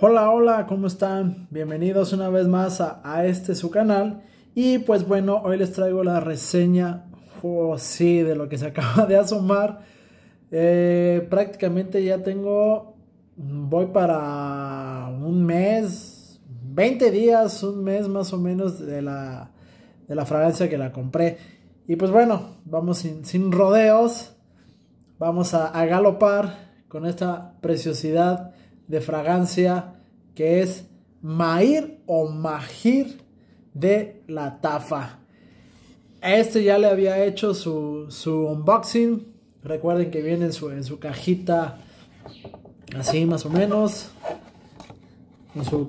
Hola, hola, ¿cómo están? Bienvenidos una vez más a, este su canal. Y pues bueno, hoy les traigo la reseña, oh sí, de lo que se acaba de asomar. Eh, prácticamente ya tengo, voy para un mes, 20 días, un mes más o menos de la, de la fragancia que la compré. Y pues bueno, vamos sin, rodeos, vamos a galopar con esta preciosidad de fragancia que es Mair o Mahir de la Tafa. Este ya le había hecho su, unboxing. Recuerden que viene en su, cajita así más o menos.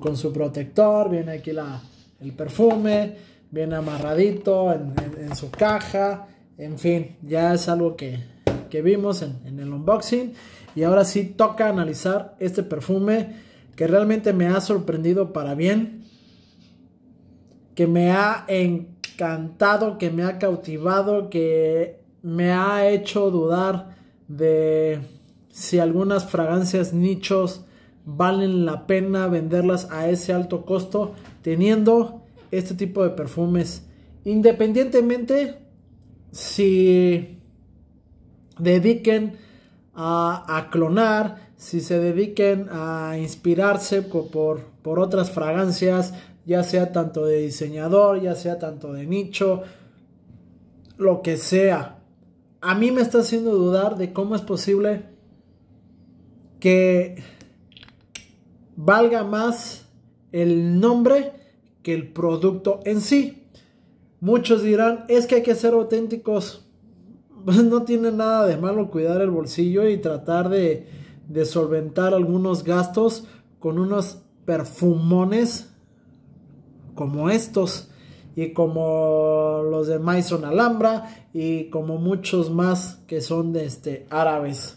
Con su, protector. Viene aquí la, el perfume. Viene amarradito en su caja. En fin, ya es algo que, que vimos en, en el unboxing. Y ahora sí toca analizar este perfume que realmente me ha sorprendido para bien. Que me ha encantado, que me ha cautivado, que me ha hecho dudar de si algunas fragancias nichos valen la pena venderlas a ese alto costo teniendo este tipo de perfumes. Independientemente si dediquen a, clonar, si se dediquen a inspirarse por, por otras fragancias, ya sea tanto de diseñador, ya sea tanto de nicho, lo que sea. A mí me está haciendo dudar de cómo es posible que valga más el nombre que el producto en sí. Muchos dirán, es que hay que ser auténticos. no tiene nada de malo cuidar el bolsillo y tratar de, solventar algunos gastos con unos perfumones como estos y como los de Maison Alhambra y como muchos más que son de este, árabes.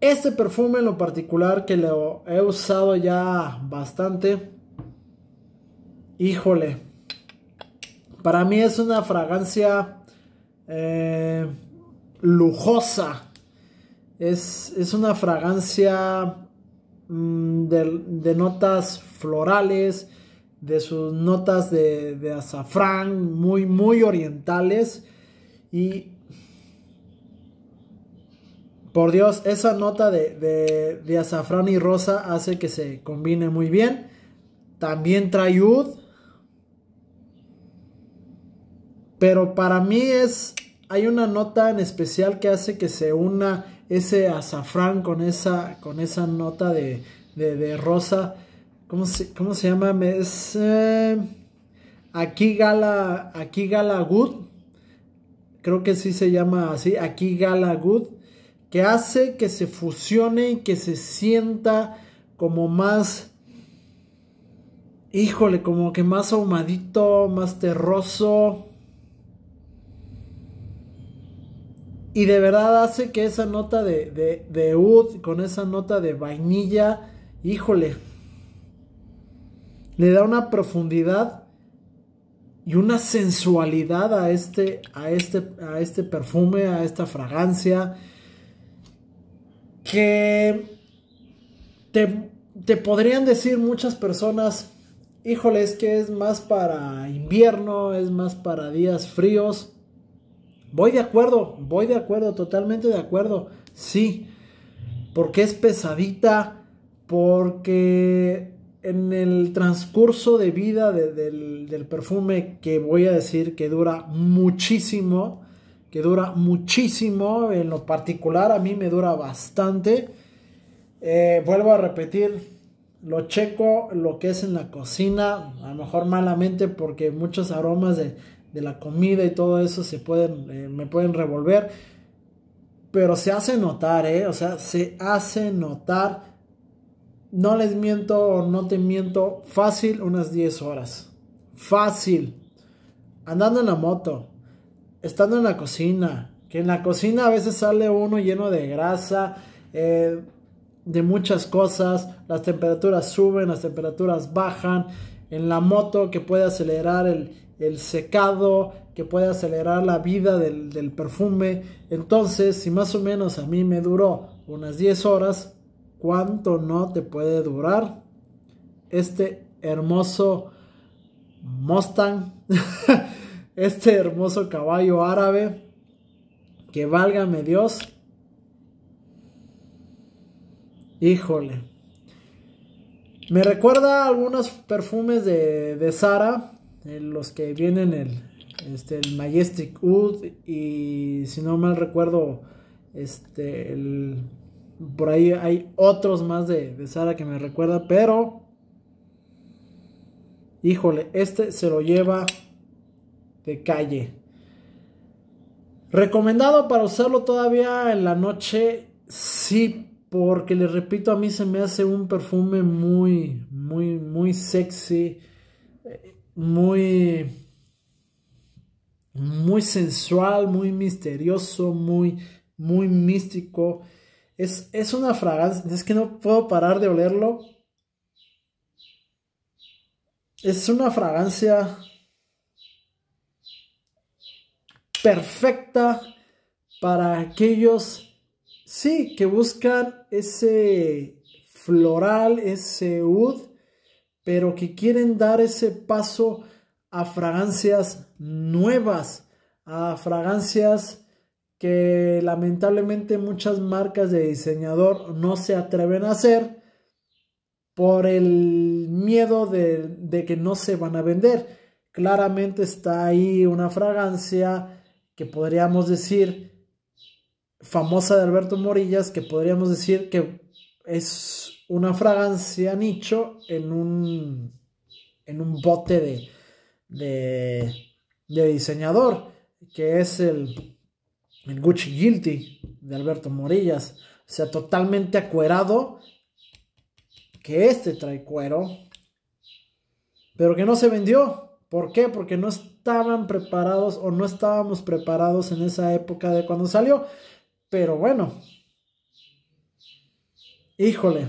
Este perfume en lo particular que lo he usado ya bastante, híjole, para mí es una fragancia eh, lujosa. Es, una fragancia mm, de, notas florales, de sus notas de, azafrán, muy, muy orientales. Y por Dios, esa nota de, de, azafrán y rosa hace que se combine muy bien. También trae oud, Pero para mí es, hay una nota en especial que hace que se una ese azafrán con esa, con esa nota de, de, de rosa. ¿Cómo se, ¿Cómo se, llama? Es eh, aquí Gala, aquí Gala Good. Creo que sí se llama así, aquí Gala Good. Que hace que se fusione y que se sienta como más híjole, como que más ahumadito, más terroso. Y de verdad hace que esa nota de, de, oud con esa nota de vainilla, híjole, le da una profundidad y una sensualidad a este, a este, a este perfume, a esta fragancia, que te, te podrían decir muchas personas, híjole, es que es más para invierno, es más para días fríos. Voy de acuerdo, voy de acuerdo, totalmente de acuerdo. Sí, porque es pesadita, porque en el transcurso de vida del, perfume que voy a decir que dura muchísimo, que dura muchísimo, en lo particular a mí me dura bastante. Eh, vuelvo a repetir, lo checo, lo que es en la cocina, a lo mejor malamente porque muchos aromas de de la comida y todo eso se pueden, eh, me pueden revolver. Pero se hace notar, ¿eh? O sea, se hace notar. No les miento o no te miento. Fácil, unas 10 horas. Fácil. Andando en la moto. Estando en la cocina. Que en la cocina a veces sale uno lleno de grasa. Eh, de muchas cosas. Las temperaturas suben, las temperaturas bajan. En la moto que puede acelerar el, el secado, que puede acelerar la vida del, perfume. Entonces, si más o menos a mí me duró unas 10 horas, ¿cuánto no te puede durar este hermoso Mustang? este hermoso caballo árabe que válgame Dios. Híjole. Me recuerda algunos perfumes de, de Sara eh, los que vienen el, este, el Majestic Wood y si no mal recuerdo, este, el, por ahí hay otros más de, de Sara que me recuerda, pero híjole, este se lo lleva de calle. Recomendado para usarlo todavía en la noche, sí, porque les repito, a mí se me hace un perfume muy, muy, muy sexy muy muy sensual, muy misterioso, muy muy místico. Es, una fragancia, es que no puedo parar de olerlo. Es una fragancia perfecta para aquellos, sí, que buscan ese floral, ese oud pero que quieren dar ese paso a fragancias nuevas, a fragancias que lamentablemente muchas marcas de diseñador no se atreven a hacer por el miedo de, de que no se van a vender. Claramente está ahí una fragancia que podríamos decir famosa de Alberto Morillas, que podríamos decir que es una fragancia nicho en un, en un bote de, de, diseñador, que es el, el, Gucci Guilty de Alberto Morillas. O sea, totalmente acuerado, que este trae cuero, pero que no se vendió. ¿Por qué? Porque no estaban preparados o no estábamos preparados en esa época de cuando salió. Pero bueno, Híjole.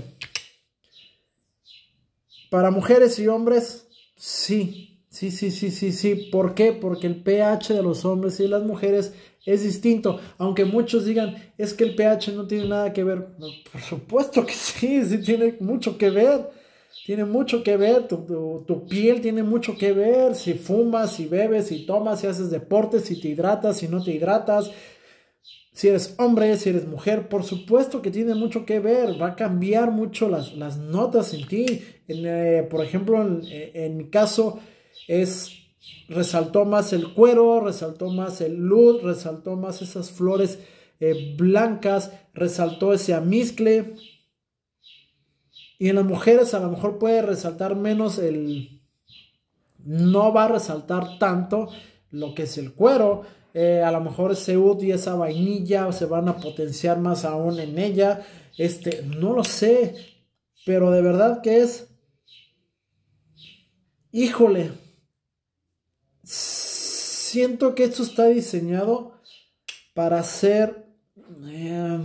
Para mujeres y hombres, sí. Sí, sí, sí, sí, sí. ¿Por qué? Porque el pH de los hombres y las mujeres es distinto. Aunque muchos digan, es que el pH no tiene nada que ver. por supuesto que sí, sí tiene mucho que ver. Tiene mucho que ver, tu, tu, piel tiene mucho que ver, si fumas, si bebes, si tomas, si haces deportes, si te hidratas, si no te hidratas, si eres hombre, si eres mujer, por supuesto que tiene mucho que ver, va a cambiar mucho las, notas en ti. Eh, por ejemplo, eh, en, mi caso es resaltó más el cuero, resaltó más el luz, resaltó más esas flores eh, blancas, resaltó ese amizcle. Y en las mujeres a lo mejor puede resaltar menos el... No va a resaltar tanto lo que es el cuero, eh, a lo mejor se y esa vainilla se van a potenciar más aún en ella. Este, no lo sé, pero de verdad que es... Híjole, siento que esto está diseñado para ser eh,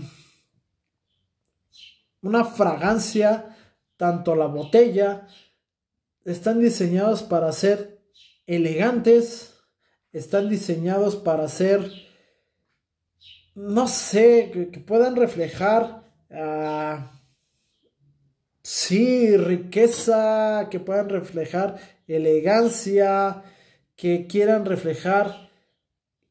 una fragancia, tanto la botella, están diseñados para ser elegantes, están diseñados para ser, no sé, que, puedan reflejar, ah, sí, riqueza, que puedan reflejar elegancia, que quieran reflejar,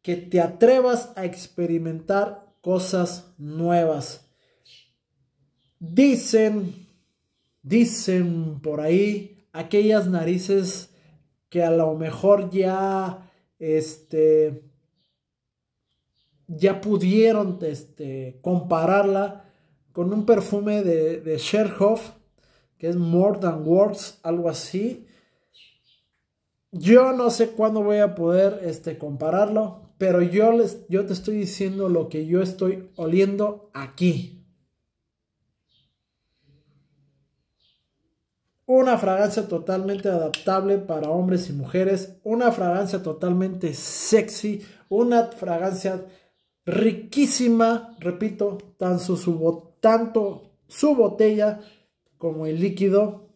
que te atrevas a experimentar cosas nuevas. Dicen, dicen por ahí aquellas narices que a lo mejor ya este, ya pudieron este, compararla con un perfume de, de Sherhoff, que es More Than Words, algo así. Yo no sé cuándo voy a poder este, compararlo, pero yo, les, yo te estoy diciendo lo que yo estoy oliendo aquí. una fragancia totalmente adaptable para hombres y mujeres, una fragancia totalmente sexy, una fragancia riquísima, repito, tanto su botella como el líquido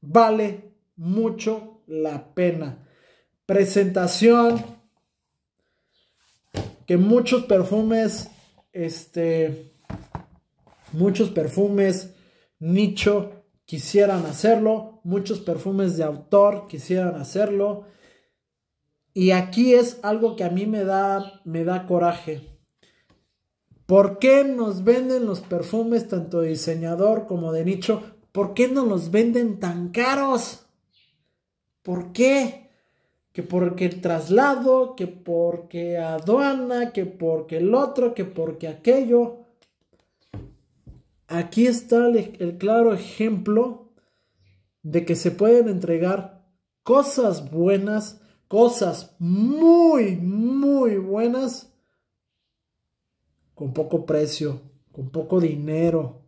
vale mucho la pena. Presentación que muchos perfumes este muchos perfumes nicho quisieran hacerlo, muchos perfumes de autor quisieran hacerlo. Y aquí es algo que a mí me da, me da coraje. ¿Por qué nos venden los perfumes, tanto de diseñador como de nicho? ¿Por qué nos los venden tan caros? ¿Por qué? Que porque el traslado, que porque aduana, que porque el otro, que porque aquello. Aquí está el, claro ejemplo de que se pueden entregar cosas buenas, cosas muy, muy buenas, con poco precio, con poco dinero.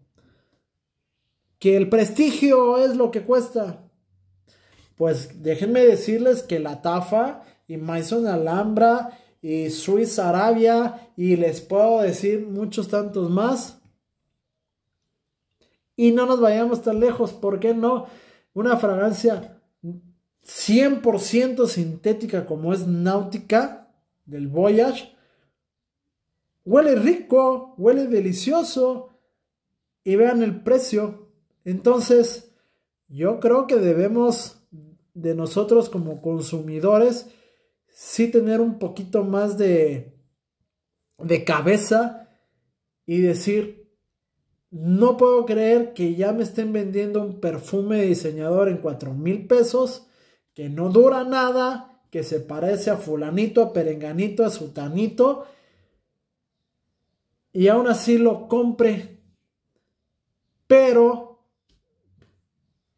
Que el prestigio es lo que cuesta. Pues déjenme decirles que la Tafa y Maison Alhambra y Swiss Arabia y les puedo decir muchos tantos más y no nos vayamos tan lejos, ¿por qué no? Una fragancia 100% sintética como es náutica del Voyage. Huele rico, huele delicioso y vean el precio. Entonces, yo creo que debemos de nosotros como consumidores sí tener un poquito más de, de cabeza y decir, no puedo creer que ya me estén vendiendo un perfume de diseñador en 4 mil pesos, que no dura nada, que se parece a fulanito, a perenganito, a sutanito, y aún así lo compre. Pero,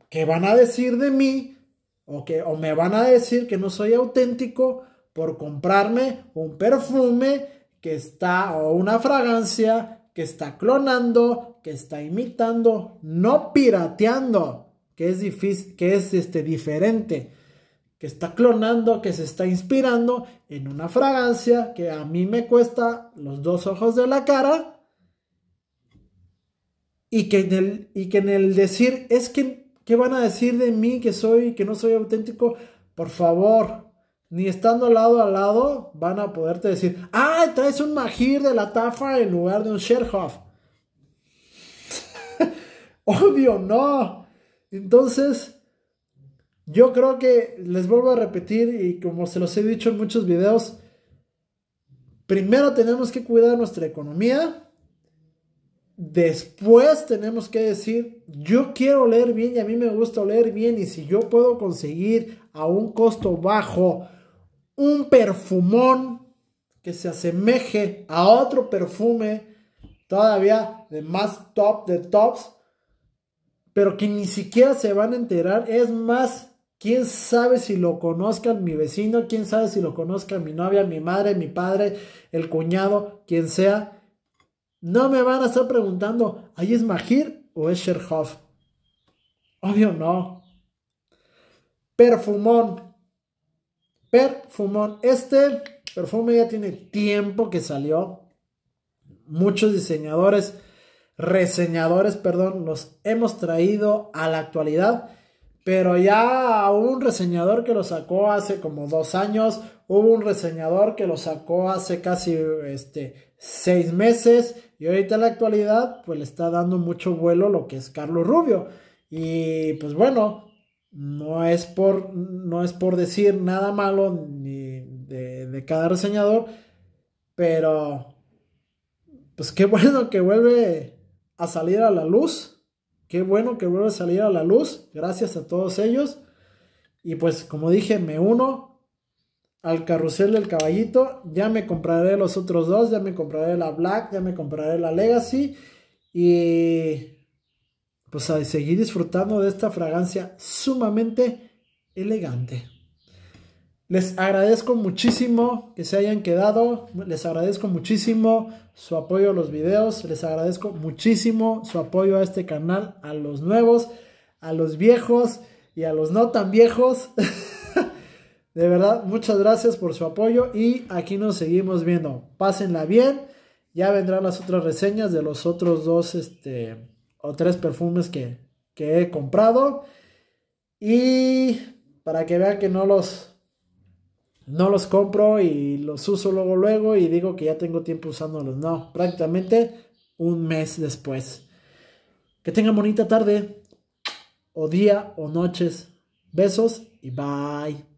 ¿qué van a decir de mí? O, que, o me van a decir que no soy auténtico por comprarme un perfume que está, o una fragancia que está clonando, que está imitando, no pirateando, que es difícil, que es este, diferente, que está clonando, que se está inspirando en una fragancia que a mí me cuesta los dos ojos de la cara. Y que en el, y que en el decir, es que, ¿qué van a decir de mí que soy, que no soy auténtico? Por favor, ni estando lado a lado, van a poderte decir, ah traes un Magir de la Tafa en lugar de un Sherhoff! Obvio, no. Entonces, yo creo que les vuelvo a repetir y como se los he dicho en muchos videos, primero tenemos que cuidar nuestra economía. Después tenemos que decir, yo quiero leer bien y a mí me gusta leer bien y si yo puedo conseguir a un costo bajo un perfumón que se asemeje a otro perfume todavía de más top de tops, pero que ni siquiera se van a enterar. Es más, quién sabe si lo conozcan mi vecino, quién sabe si lo conozcan mi novia, mi madre, mi padre, el cuñado, quien sea. No me van a estar preguntando, ¿ahí es Mahir o es Sherhoff? Obvio no. Perfumón. Perfumón. Este perfume ya tiene tiempo que salió. Muchos diseñadores reseñadores, perdón, los hemos traído a la actualidad. Pero ya hubo un reseñador que lo sacó hace como dos años, hubo un reseñador que lo sacó hace casi este, seis meses y ahorita en la actualidad pues le está dando mucho vuelo lo que es Carlos Rubio. Y pues bueno, no es por, no es por decir nada malo de, de cada reseñador, pero pues qué bueno que vuelve a salir a la luz. Qué bueno que vuelve a salir a la luz. Gracias a todos ellos. Y pues como dije, me uno al carrusel del caballito. Ya me compraré los otros dos. Ya me compraré la Black. Ya me compraré la Legacy. Y pues a seguir disfrutando de esta fragancia sumamente elegante. Les agradezco muchísimo que se hayan quedado, les agradezco muchísimo su apoyo a los videos, les agradezco muchísimo su apoyo a este canal, a los nuevos, a los viejos y a los no tan viejos. De verdad, muchas gracias por su apoyo y aquí nos seguimos viendo. Pásenla bien, ya vendrán las otras reseñas de los otros dos este, o tres perfumes que he comprado. Y para que vean que no los no los compro y los uso luego luego y digo que ya tengo tiempo usándolos. No, prácticamente un mes después. Que tengan bonita tarde o día o noches. Besos y bye.